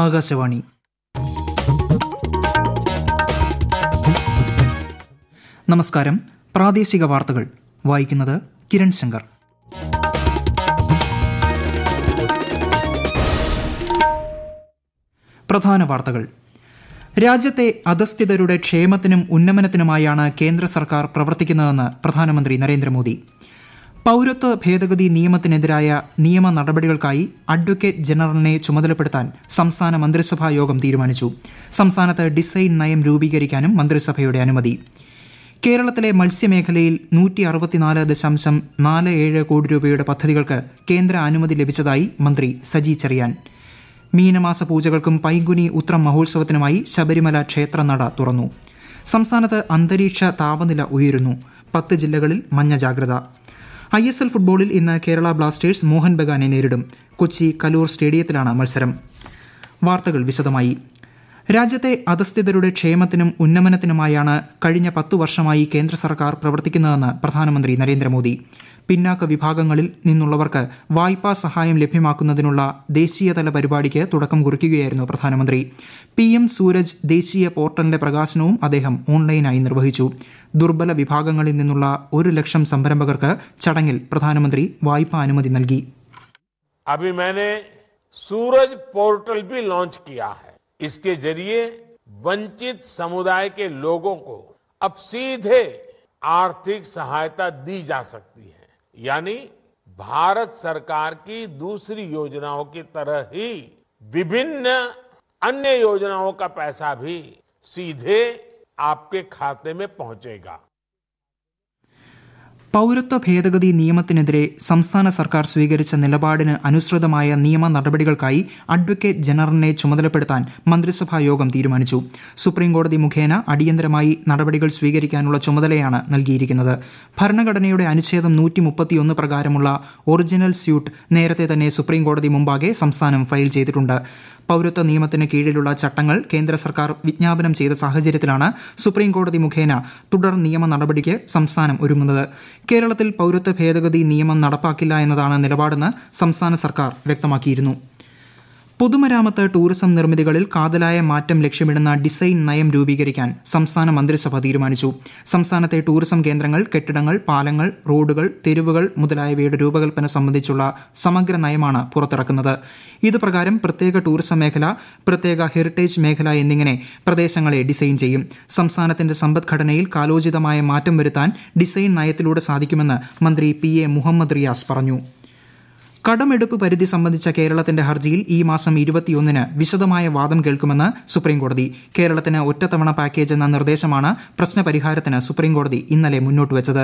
ആകാശവാണി നമസ്കാരം പ്രാദേശിക വാർത്തകൾ വായിക്കുന്നത് കിരൺ ശങ്കർ പ്രധാന വാർത്തകൾ രാജ്യത്തെ അധസ്ഥിതരുടെ ക്ഷേമത്തിനും ഉന്നമനത്തിനുമായാണ് കേന്ദ്ര സർക്കാർ പ്രവർത്തിക്കുന്നതെന്ന് പ്രധാനമന്ത്രി നരേന്ദ്രമോദി പൗരത്വ ഭേദഗതി നിയമത്തിനെതിരായ നിയമ നടപടികൾക്കായി അഡ്വക്കേറ്റ് ജനറലിനെ ചുമതലപ്പെടുത്താൻ സംസ്ഥാന മന്ത്രിസഭാ യോഗം തീരുമാനിച്ചു സംസ്ഥാനത്ത് ഡിസൈൻ നയം രൂപീകരിക്കാനും മന്ത്രിസഭയുടെ അനുമതി കേരളത്തിലെ മത്സ്യമേഖലയിൽ നൂറ്റി അറുപത്തിനാല് ദശാംശം നാല് ഏഴ് കോടി രൂപയുടെ പദ്ധതികൾക്ക് കേന്ദ്ര അനുമതി ലഭിച്ചതായി മന്ത്രി സജി ചെറിയാൻ മീനമാസ പൂജകൾക്കും പൈങ്കുനി ഉത്ര മഹോത്സവത്തിനുമായി ശബരിമല ക്ഷേത്രനട തുറന്നു സംസ്ഥാനത്ത് അന്തരീക്ഷ താപനില ഉയരുന്നു പത്ത് ജില്ലകളിൽ മഞ്ഞ ജാഗ്രത ഐ എസ് എൽ ഫുട്ബോളിൽ ഇന്ന് കേരള ബ്ലാസ്റ്റേഴ്സ് മോഹൻ ബഗാനെ നേരിടും കൊച്ചി കലൂർ സ്റ്റേഡിയത്തിലാണ് മത്സരം വാർത്തകൾ വിശദമായി രാജ്യത്തെ അധസ്ഥിതരുടെ ക്ഷേമത്തിനും ഉന്നമനത്തിനുമായാണ് കഴിഞ്ഞ പത്തു വർഷമായി കേന്ദ്ര സർക്കാർ പ്രവർത്തിക്കുന്നതെന്ന് പ്രധാനമന്ത്രി നരേന്ദ്രമോദി പിന്നാക്ക വിഭാഗങ്ങളിൽ നിന്നുള്ളവർക്ക് വായ്പാ സഹായം ലഭ്യമാക്കുന്നതിനുള്ള ദേശീയതല പരിപാടിക്ക് തുടക്കം കുറിക്കുകയായിരുന്നു പ്രധാനമന്ത്രി പി എം സൂരജ് ദേശീയ പോർട്ടലിന്റെ പ്രകാശനവും അദ്ദേഹം ഓൺലൈനായി നിർവഹിച്ചു ദുർബല വിഭാഗങ്ങളിൽ നിന്നുള്ള ഒരു ലക്ഷം സംരംഭകർക്ക് ചടങ്ങിൽ പ്രധാനമന്ത്രി വായ്പാ അനുമതി നൽകി अभी मैंने सूरज पोर्टल भी लॉन्च किया है इसके जरिए वंचित समुदाय के लोगों को अब सीधे आर्थिक सहायता दी जा सकती है यानी भारत सरकार की दूसरी योजनाओं की तरह ही विभिन्न अन्य योजनाओं का पैसा भी सीधे आपके खाते में पहुंचेगा പൗരത്വ ഭേദഗതി നിയമത്തിനെതിരെ സംസ്ഥാന സർക്കാർ സ്വീകരിച്ച നിലപാടിന് അനുസൃതമായ നിയമ നടപടികൾക്കായി അഡ്വക്കേറ്റ് ജനറലിനെ ചുമതലപ്പെടുത്താൻ മന്ത്രിസഭാ യോഗം തീരുമാനിച്ചു സുപ്രീംകോടതി മുഖേന അടിയന്തരമായി നടപടികൾ സ്വീകരിക്കാനുള്ള ചുമതലയാണ് നൽകിയിരിക്കുന്നത് ഭരണഘടനയുടെ അനുച്ഛേദം നൂറ്റി മുപ്പത്തിയൊന്ന് പ്രകാരമുള്ള ഒറിജിനൽ സ്യൂട്ട് നേരത്തെ തന്നെ സുപ്രീംകോടതി മുമ്പാകെ സംസ്ഥാനം ഫയൽ ചെയ്തിട്ടുണ്ട് പൗരത്വ നിയമത്തിന് കീഴിലുള്ള ചട്ടങ്ങൾ കേന്ദ്ര സർക്കാർ വിജ്ഞാപനം ചെയ്ത സാഹചര്യത്തിലാണ് സുപ്രീംകോടതി മുഖേന തുടർ നിയമ നടപടിക്ക് സംസ്ഥാനം ഒരുങ്ങുന്നത് കേരളത്തിൽ പൗരത്വ ഭേദഗതി നിയമം നടപ്പാക്കില്ല എന്നതാണ് നിലപാടെന്ന് സംസ്ഥാന സർക്കാർ വ്യക്തമാക്കിയിരുന്നു പൊതുമരാമത്ത് ടൂറിസം നിർമ്മിതികളിൽ കാതലായ മാറ്റം ലക്ഷ്യമിടുന്ന ഡിസൈൻ നയം രൂപീകരിക്കാൻ സംസ്ഥാന മന്ത്രിസഭ തീരുമാനിച്ചു സംസ്ഥാനത്തെ ടൂറിസം കേന്ദ്രങ്ങൾ കെട്ടിടങ്ങൾ പാലങ്ങൾ റോഡുകൾ തെരുവുകൾ മുതലായവയുടെ രൂപകൽപ്പന സംബന്ധിച്ചുള്ള സമഗ്ര നയമാണ് പുറത്തിറക്കുന്നത് ഇത് പ്രകാരം പ്രത്യേക ടൂറിസം മേഖല പ്രത്യേക ഹെറിറ്റേജ് മേഖല എന്നിങ്ങനെ പ്രദേശങ്ങളെ ഡിസൈൻ ചെയ്യും സംസ്ഥാനത്തിന്റെ സമ്പദ്ഘടനയിൽ കാലോചിതമായ മാറ്റം വരുത്താൻ ഡിസൈൻ നയത്തിലൂടെ സാധിക്കുമെന്ന് മന്ത്രി പി എ മുഹമ്മദ് റിയാസ് പറഞ്ഞു കടമെടുപ്പ് പരിധി സംബന്ധിച്ച കേരളത്തിന്റെ ഹർജിയിൽ ഈ മാസം ഇരുപത്തിയൊന്നിന് വിശദമായ വാദം കേൾക്കുമെന്ന് സുപ്രീംകോടതി കേരളത്തിന് ഒറ്റത്തവണ പാക്കേജ് എന്ന നിർദ്ദേശമാണ് പ്രശ്നപരിഹാരത്തിന് സുപ്രീംകോടതി ഇന്നലെ മുന്നോട്ട് വെച്ചത്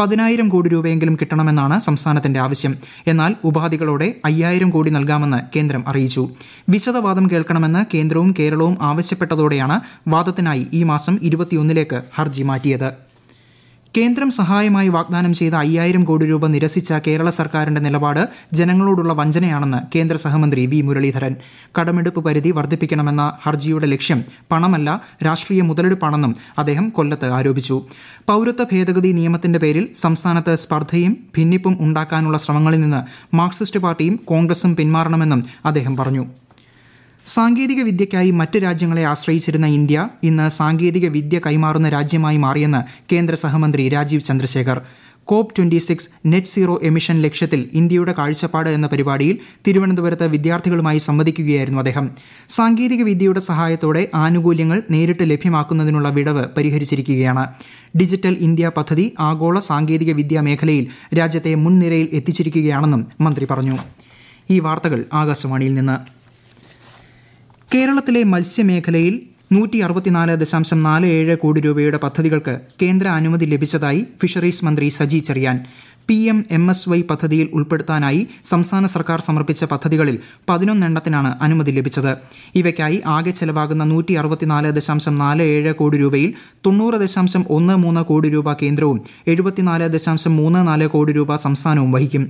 പതിനായിരം കോടി രൂപയെങ്കിലും കിട്ടണമെന്നാണ് സംസ്ഥാനത്തിന്റെ ആവശ്യം എന്നാൽ ഉപാധികളോടെ അയ്യായിരം കോടി നൽകാമെന്ന് കേന്ദ്രം അറിയിച്ചു വിശദവാദം കേൾക്കണമെന്ന് കേന്ദ്രവും കേരളവും ആവശ്യപ്പെട്ടതോടെയാണ് വാദത്തിനായി ഈ മാസം ഇരുപത്തിയൊന്നിലേക്ക് ഹർജി മാറ്റിയത് കേന്ദ്രം സഹായമായി വാഗ്ദാനം ചെയ്ത അയ്യായിരം കോടി രൂപ നിരസിച്ച കേരള സർക്കാരിന്റെ നിലപാട് ജനങ്ങളോടുള്ള വഞ്ചനയാണെന്ന് കേന്ദ്ര സഹമന്ത്രി വി മുരളീധരൻ കടമെടുപ്പ് പരിധി വർദ്ധിപ്പിക്കണമെന്ന ഹർജിയുടെ ലക്ഷ്യം പണമല്ല രാഷ്ട്രീയ മുതലെടുപ്പാണെന്നും അദ്ദേഹം കൊല്ലത്ത് ആരോപിച്ചു പൌരത്വ ഭേദഗതി നിയമത്തിന്റെ പേരിൽ സംസ്ഥാനത്ത് സ്പർദ്ധയും ഭിന്നിപ്പും ഉണ്ടാക്കാനുള്ള ശ്രമങ്ങളിൽ നിന്ന് മാർക്സിസ്റ്റ് പാർട്ടിയും കോൺഗ്രസും പിന്മാറണമെന്നും അദ്ദേഹം പറഞ്ഞു സാങ്കേതിക വിദ്യയ്ക്കായി മറ്റ് രാജ്യങ്ങളെ ആശ്രയിച്ചിരുന്ന ഇന്ത്യ ഇന്ന് സാങ്കേതിക വിദ്യ കൈമാറുന്ന രാജ്യമായി മാറിയെന്ന് കേന്ദ്ര സഹമന്ത്രി Rajeev Chandrasekhar COP twenty six net zero emission ലക്ഷ്യത്തിൽ ഇന്ത്യയുടെ കാഴ്ചപ്പാട് എന്ന പരിപാടിയിൽ തിരുവനന്തപുരത്ത് വിദ്യാർത്ഥികളുമായി സംവദിക്കുകയായിരുന്നു അദ്ദേഹം സാങ്കേതിക വിദ്യയുടെ സഹായത്തോടെ ആനുകൂല്യങ്ങൾ നേരിട്ട് ലഭ്യമാക്കുന്നതിനുള്ള വിടവ് പരിഹരിച്ചിരിക്കുകയാണ് ഡിജിറ്റൽ ഇന്ത്യ പദ്ധതി ആഗോള സാങ്കേതിക വിദ്യാ മേഖലയിൽ രാജ്യത്തെ മുൻനിരയിൽ എത്തിച്ചിരിക്കുകയാണെന്നും മന്ത്രി പറഞ്ഞു ഈ വാർത്തകൾ ആകാശവാണിയിൽ നിന്ന് കേരളത്തിലെ മത്സ്യമേഖലയിൽ നൂറ്റി അറുപത്തിനാല് ദശാംശം നാല് ഏഴ് കോടി രൂപയുടെ പദ്ധതികൾക്ക് കേന്ദ്ര അനുമതി ലഭിച്ചതായി ഫിഷറീസ് മന്ത്രി Saji Cherian P M M S Y പദ്ധതിയിൽ ഉൾപ്പെടുത്താനായി സംസ്ഥാന സർക്കാർ സമർപ്പിച്ച പദ്ധതികളിൽ പതിനൊന്നെണ്ണത്തിനാണ് അനുമതി ലഭിച്ചത് ഇവയ്ക്കായി ആകെ ചെലവാകുന്ന നൂറ്റി അറുപത്തിനാല് ദശാംശം നാല് ഏഴ് കോടി രൂപയിൽ തൊണ്ണൂറ് ദശാംശം ഒന്ന് മൂന്ന് കോടി രൂപ കേന്ദ്രവും എഴുപത്തിനാല് ദശാംശം മൂന്ന് നാല് കോടി രൂപ സംസ്ഥാനവും വഹിക്കും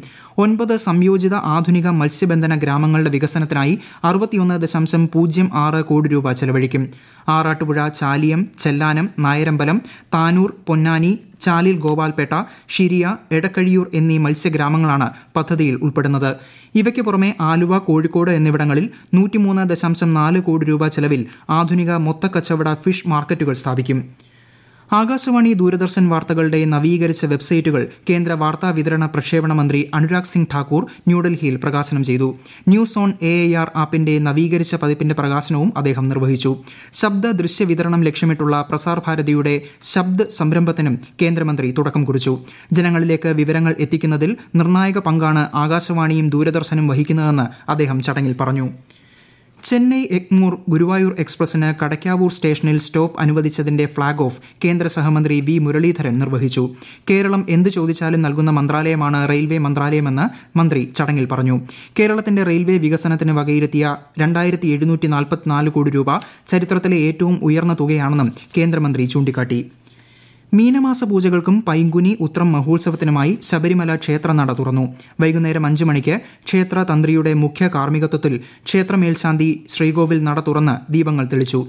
ഒൻപത് സംയോജിത ആധുനിക മത്സ്യബന്ധന ഗ്രാമങ്ങളുടെ വികസനത്തിനായി അറുപത്തിയൊന്ന് ദശാംശം പൂജ്യം ആറ് കോടി രൂപ ചെലവഴിക്കും ആറാട്ടുപുഴ ചാലിയം ചെല്ലാനം നായരമ്പലം താനൂർ പൊന്നാനി ചാലിൽ ഗോപാൽപേട്ട ഷിരിയ എടക്കഴിയൂർ എന്നീ മത്സ്യഗ്രാമങ്ങളാണ് പദ്ധതിയിൽ ഉൾപ്പെടുന്നത് ഇവയ്ക്ക് പുറമെ ആലുവ കോഴിക്കോട് എന്നിവിടങ്ങളിൽ നൂറ്റിമൂന്ന് ദശാംശം നാല് കോടി രൂപ ചെലവിൽ ആധുനിക മൊത്തക്കച്ചവട ഫിഷ് മാർക്കറ്റുകൾ സ്ഥാപിക്കും ആകാശവാണി ദൂരദർശൻ വാർത്തകളുടെ നവീകരിച്ച വെബ്സൈറ്റുകൾ കേന്ദ്ര വാർത്താ വിതരണ പ്രക്ഷേപണ മന്ത്രി അനുരാഗ് സിംഗ് ഠാക്കൂർ ന്യൂഡൽഹിയിൽ പ്രകാശനം ചെയ്തു ന്യൂസ് ഓൺ എ ആർ ആപ്പിന്റെ നവീകരിച്ച പതിപ്പിന്റെ പ്രകാശനവും അദ്ദേഹം നിർവഹിച്ചു ശബ്ദ ദൃശ്യ വിതരണം ലക്ഷ്യമിട്ടുള്ള പ്രസാർ ഭാരതിയുടെ ശബ്ദ സംരംഭത്തിനും കേന്ദ്രമന്ത്രി തുടക്കം കുറിച്ചു ജനങ്ങളിലേക്ക് വിവരങ്ങൾ എത്തിക്കുന്നതിൽ നിർണായക പങ്കാണ് ആകാശവാണിയും ദൂരദർശനും വഹിക്കുന്നതെന്ന് അദ്ദേഹം ചടങ്ങിൽ പറഞ്ഞു ചെന്നൈ എഗ്മൂർ ഗുരുവായൂർ എക്സ്പ്രസിന് കടക്കാവൂർ സ്റ്റേഷനിൽ സ്റ്റോപ്പ് അനുവദിച്ചതിന്റെ ഫ്ളാഗ് ഓഫ് കേന്ദ്ര സഹമന്ത്രി വി മുരളീധരൻ നിർവഹിച്ചു കേരളം എന്ത് ചോദിച്ചാലും നൽകുന്ന മന്ത്രാലയമാണ് റെയിൽവേ മന്ത്രാലയമെന്ന് മന്ത്രി ചടങ്ങിൽ പറഞ്ഞു കേരളത്തിന്റെ റെയിൽവേ വികസനത്തിന് വകയിരുത്തിയ രണ്ടായിരത്തി കോടി രൂപ ചരിത്രത്തിലെ ഏറ്റവും ഉയർന്ന തുകയാണെന്നും കേന്ദ്രമന്ത്രി ചൂണ്ടിക്കാട്ടി മീനമാസ പൂജകൾക്കും പൈങ്കുനി ഉത്രം മഹോത്സവത്തിനുമായി ശബരിമല ക്ഷേത്രനട തുറന്നു വൈകുന്നേരം അഞ്ചു മണിക്ക് ക്ഷേത്ര തന്ത്രിയുടെ മുഖ്യ കാർമ്മികത്വത്തിൽ ക്ഷേത്രമേൽശാന്തി ശ്രീകോവിൽ നട തുറന്ന് ദീപങ്ങൾ തെളിച്ചു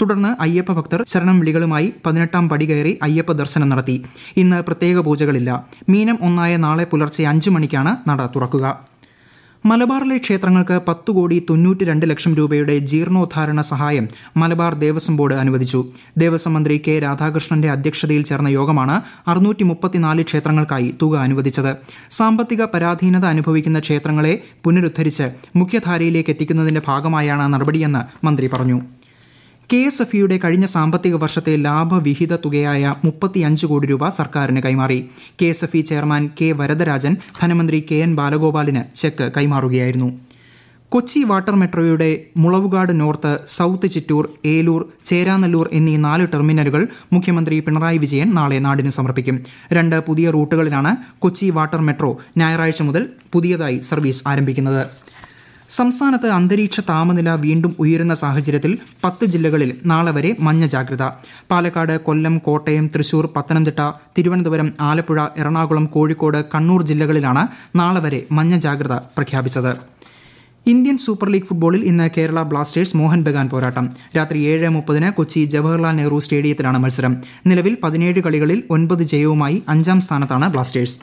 തുടർന്ന് അയ്യപ്പ ഭക്തർ ശരണം വിളികളുമായി പതിനെട്ടാം പടി കയറി അയ്യപ്പ ദർശനം നടത്തി ഇന്ന് പ്രത്യേക പൂജകളില്ല മീനം ഒന്നായ നാളെ പുലർച്ചെ അഞ്ചു മണിക്കാണ് നട തുറക്കുക മലബാറിലെ ക്ഷേത്രങ്ങൾക്ക് പത്ത് കോടി തൊണ്ണൂറ്റി രണ്ട് ലക്ഷം രൂപയുടെ ജീർണോദ്ധാരണ സഹായം മലബാർ ദേവസ്വം ബോർഡ് അനുവദിച്ചു ദേവസ്വം മന്ത്രി കെ രാധാകൃഷ്ണന്റെ അധ്യക്ഷതയിൽ ചേർന്ന യോഗമാണ് അറുന്നൂറ്റി മുപ്പത്തിനാല് ക്ഷേത്രങ്ങൾക്കായി തുക അനുവദിച്ചത് സാമ്പത്തിക പരാധീനത അനുഭവിക്കുന്ന ക്ഷേത്രങ്ങളെ പുനരുദ്ധരിച്ച് മുഖ്യധാരയിലേക്ക് എത്തിക്കുന്നതിന്റെ ഭാഗമായാണ് നടപടിയെന്ന് മന്ത്രി പറഞ്ഞു കെ എസ് എഫ് ഇയുടെ കഴിഞ്ഞ സാമ്പത്തിക വർഷത്തെ ലാഭവിഹിത തുകയായ മുപ്പത്തിയഞ്ച് കോടി രൂപ സർക്കാരിന് കൈമാറി K S F E chairman K Varadarajan ധനമന്ത്രി കെ എൻ ബാലഗോപാലിന് ചെക്ക് കൈമാറുകയായിരുന്നു കൊച്ചി വാട്ടർ മെട്രോയുടെ മുളവുകാട് നോർത്ത് സൗത്ത് ചിറ്റൂർ ഏലൂർ ചേരാനല്ലൂർ എന്നീ നാല് ടെർമിനലുകൾ മുഖ്യമന്ത്രി പിണറായി വിജയൻ നാളെ നാടിന് സമർപ്പിക്കും രണ്ട് പുതിയ റൂട്ടുകളിലാണ് കൊച്ചി വാട്ടർ മെട്രോ ഞായറാഴ്ച മുതൽ പുതിയതായി സർവീസ് ആരംഭിക്കുന്നത് സംസ്ഥാനത്ത് അന്തരീക്ഷ താപനില വീണ്ടും ഉയരുന്ന സാഹചര്യത്തിൽ പത്ത് ജില്ലകളിൽ നാളെ വരെ മഞ്ഞ ജാഗ്രത പാലക്കാട് കൊല്ലം കോട്ടയം തൃശൂർ പത്തനംതിട്ട തിരുവനന്തപുരം ആലപ്പുഴ എറണാകുളം കോഴിക്കോട് കണ്ണൂർ ജില്ലകളിലാണ് നാളെ വരെ മഞ്ഞ ജാഗ്രത പ്രഖ്യാപിച്ചത് ഇന്ത്യൻ സൂപ്പർ ലീഗ് ഫുട്ബോളിൽ ഇന്ന് കേരള ബ്ലാസ്റ്റേഴ്സ് മോഹൻ ബഗാൻ പോരാട്ടം രാത്രി ഏഴ് മുപ്പതിന് കൊച്ചി ജവഹർലാൽ നെഹ്റു സ്റ്റേഡിയത്തിലാണ് മത്സരം നിലവിൽ പതിനേഴ് കളികളിൽ ഒൻപത് ജയവുമായി അഞ്ചാം സ്ഥാനത്താണ് ബ്ലാസ്റ്റേഴ്സ്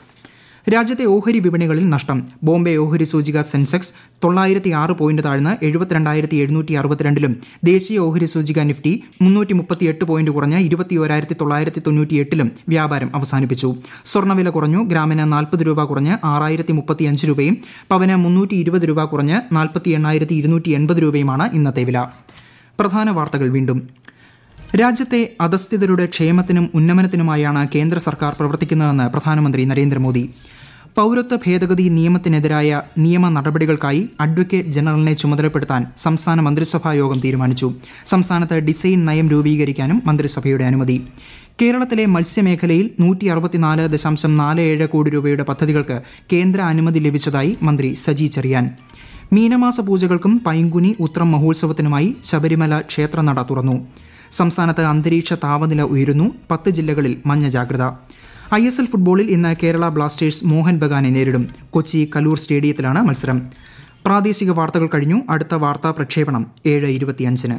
രാജ്യത്തെ ഓഹരി വിപണികളിൽ നഷ്ടം ബോംബെ ഓഹരി സൂചിക സെൻസെക്സ് തൊള്ളായിരത്തി ആറ് പോയിന്റ് താഴ്ന്ന് എഴുപത്തിരണ്ടായിരത്തി എഴുന്നൂറ്റി അറുപത്തിരണ്ടിലും ദേശീയ ഓഹരി സൂചിക നിഫ്റ്റി മുന്നൂറ്റി മുപ്പത്തിയെട്ട് പോയിന്റ് കുറഞ്ഞ് ഇരുപത്തിയോരായിരത്തി തൊള്ളായിരത്തി തൊണ്ണൂറ്റി എട്ടിലും വ്യാപാരം അവസാനിപ്പിച്ചു സ്വർണ്ണവില കുറഞ്ഞു ഗ്രാമിന് നാൽപ്പത് രൂപ കുറഞ്ഞ് ആറായിരത്തി മുപ്പത്തിയഞ്ച് രൂപയും പവന് മുന്നൂറ്റി ഇരുപത് രൂപ കുറഞ്ഞ് നാൽപ്പത്തി എണ്ണായിരത്തി ഇരുന്നൂറ്റി എൺപത് രൂപയുമാണ് ഇന്നത്തെ വില പ്രധാന വാർത്തകൾ വീണ്ടും രാജ്യത്തെ അധസ്ഥിതരുടെ ക്ഷേമത്തിനും ഉന്നമനത്തിനുമായാണ് കേന്ദ്ര സർക്കാർ പ്രവർത്തിക്കുന്നതെന്ന് പ്രധാനമന്ത്രി നരേന്ദ്രമോദി പൗരത്വ ഭേദഗതി നിയമത്തിനെതിരായ നിയമ നടപടികൾക്കായി അഡ്വക്കേറ്റ് ജനറലിനെ ചുമതലപ്പെടുത്താൻ സംസ്ഥാന മന്ത്രിസഭാ യോഗം തീരുമാനിച്ചു സംസ്ഥാനത്ത് ഡിസൈൻ നയം രൂപീകരിക്കാനും മന്ത്രിസഭയുടെ അനുമതി കേരളത്തിലെ മത്സ്യമേഖലയിൽ നൂറ്റി അറുപത്തിനാല് ദശാംശം നാല് ഏഴ് കോടി രൂപയുടെ പദ്ധതികൾക്ക് കേന്ദ്ര അനുമതി ലഭിച്ചതായി മന്ത്രി സജി ചെറിയാൻ മീനമാസ പൂജകൾക്കും പൈങ്കുനി ഉത്രം മഹോത്സവത്തിനുമായി ശബരിമല ക്ഷേത്രനട തുറന്നു സംസ്ഥാനത്ത് അന്തരീക്ഷ താപനില ഉയരുന്നു പത്ത് ജില്ലകളിൽ മഞ്ഞ ജാഗ്രത ഐ എസ് എൽ ഫുട്ബോളിൽ ഇന്ന് കേരള ബ്ലാസ്റ്റേഴ്സ് മോഹൻ ബഗാനെ നേരിടും കൊച്ചി കലൂർ സ്റ്റേഡിയത്തിലാണ് മത്സരം പ്രാദേശിക വാർത്തകൾ കഴിഞ്ഞു അടുത്ത വാർത്താ പ്രക്ഷേപണം ഏഴ് ഇരുപത്തിയഞ്ചിന്